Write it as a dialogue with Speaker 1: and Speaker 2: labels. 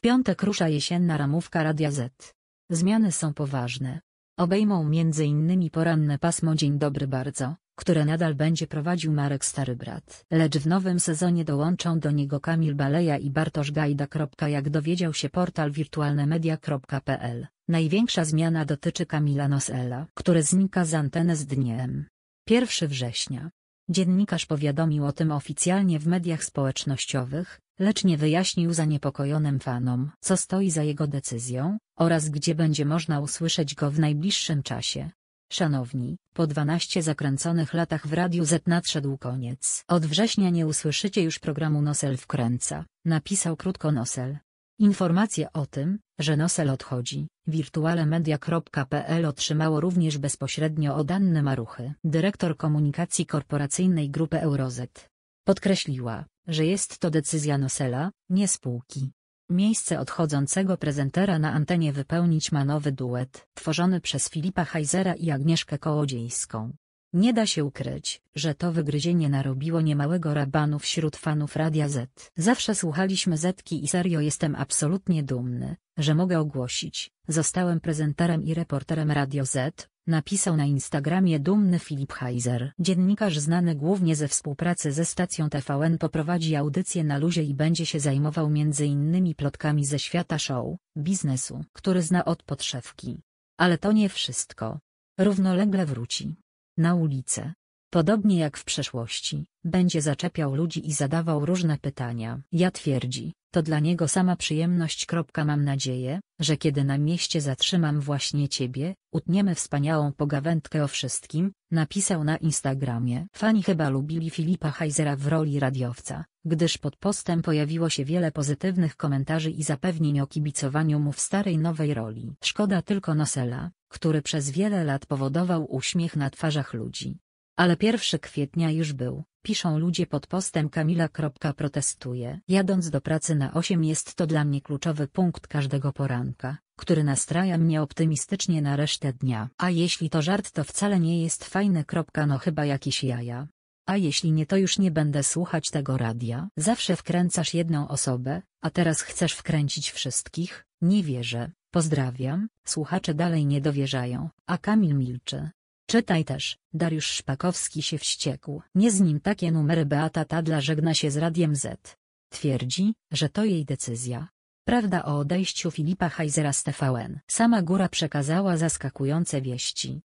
Speaker 1: W piątek rusza jesienna ramówka Radia Z. Zmiany są poważne. Obejmą m.in. poranne pasmo Dzień Dobry Bardzo, które nadal będzie prowadził Marek Stary Brat. Lecz w nowym sezonie dołączą do niego Kamil Baleja i Bartosz Gajda. Jak dowiedział się portal wirtualnemedia.pl, największa zmiana dotyczy Kamila Nosela, który znika z anteny z dniem 1 września. Dziennikarz powiadomił o tym oficjalnie w mediach społecznościowych, lecz nie wyjaśnił zaniepokojonym fanom, co stoi za jego decyzją, oraz gdzie będzie można usłyszeć go w najbliższym czasie. Szanowni, po 12 zakręconych latach w Radiu Z nadszedł koniec. Od września nie usłyszycie już programu Nosel wkręca, napisał krótko Nosel. Informacje o tym, że Nosel odchodzi, wirtualemedia.pl otrzymało również bezpośrednio od Anny Maruchy. Dyrektor komunikacji korporacyjnej Grupy Eurozet podkreśliła, że jest to decyzja Nosela, nie spółki. Miejsce odchodzącego prezentera na antenie wypełnić ma nowy duet, tworzony przez Filipa Heizera i Agnieszkę Kołodziejską. Nie da się ukryć, że to wygryzienie narobiło niemałego rabanu wśród fanów Radia Z. Zawsze słuchaliśmy Zetki i serio jestem absolutnie dumny, że mogę ogłosić, zostałem prezenterem i reporterem Radio Z, napisał na Instagramie dumny Filip Heiser. Dziennikarz znany głównie ze współpracy ze stacją TVN poprowadzi audycję na luzie i będzie się zajmował m.in. plotkami ze świata show, biznesu, który zna od podszewki. Ale to nie wszystko. Równolegle wróci. Na ulicę. Podobnie jak w przeszłości, będzie zaczepiał ludzi i zadawał różne pytania. Ja twierdzi, to dla niego sama przyjemność. Mam nadzieję, że kiedy na mieście zatrzymam właśnie ciebie, utniemy wspaniałą pogawędkę o wszystkim, napisał na Instagramie. Fani chyba lubili Filipa Heisera w roli radiowca, gdyż pod postem pojawiło się wiele pozytywnych komentarzy i zapewnień o kibicowaniu mu w starej nowej roli. Szkoda tylko Nosela, który przez wiele lat powodował uśmiech na twarzach ludzi. Ale 1 kwietnia już był. Piszą ludzie pod postem Kamila. Protestuje. Jadąc do pracy na 8 jest to dla mnie kluczowy punkt każdego poranka, który nastraja mnie optymistycznie na resztę dnia. A jeśli to żart to wcale nie jest fajny. No chyba jakieś jaja. A jeśli nie to już nie będę słuchać tego radia. Zawsze wkręcasz jedną osobę, a teraz chcesz wkręcić wszystkich, nie wierzę. Pozdrawiam, słuchacze dalej nie dowierzają, a Kamil milczy. Czytaj też, Dariusz Szpakowski się wściekł. Nie z nim takie numery Beata Tadla żegna się z Radiem Z. Twierdzi, że to jej decyzja. Prawda o odejściu Filipa Hajzera z TVN. Sama góra przekazała zaskakujące wieści.